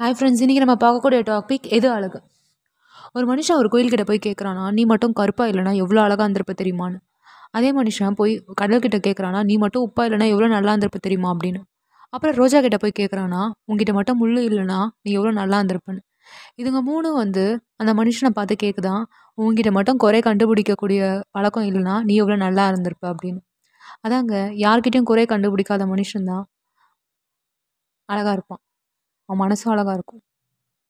hi friends இன்றைக்கி நம்ம பார்க்கக்கூடிய டாபிக் எது அழகு ஒரு மனுஷன் ஒரு கோயில்கிட்ட போய் கேட்குறானா நீ மட்டும் கருப்பாக இல்லைனா எவ்வளோ அழகாக இருந்திருப்ப தெரியுமான்னு அதே மனுஷன் போய் கடல்கிட்ட கேட்குறானா நீ மட்டும் உப்பா இல்லைனா எவ்வளோ நல்லா இருந்திருப்ப தெரியுமா அப்படின்னு அப்புறம் ரோஜா கிட்ட போய் கேட்குறானா உங்ககிட்ட மட்டும் முள் இல்லைனா நீ எவ்வளோ நல்லா இருந்திருப்பன்னு இதுங்க மூணும் வந்து அந்த மனுஷனை பார்த்து கேட்குதான் உங்ககிட்ட மட்டும் குறை கண்டுபிடிக்கக்கூடிய பழக்கம் இல்லைனா நீ எவ்வளோ நல்லா இருந்திருப்ப அப்படின்னு அதாங்க யார்கிட்டையும் குறை கண்டுபிடிக்காத மனுஷன்தான் அழகாக இருப்பான் அவன் மனதும் அழகாக இருக்கும்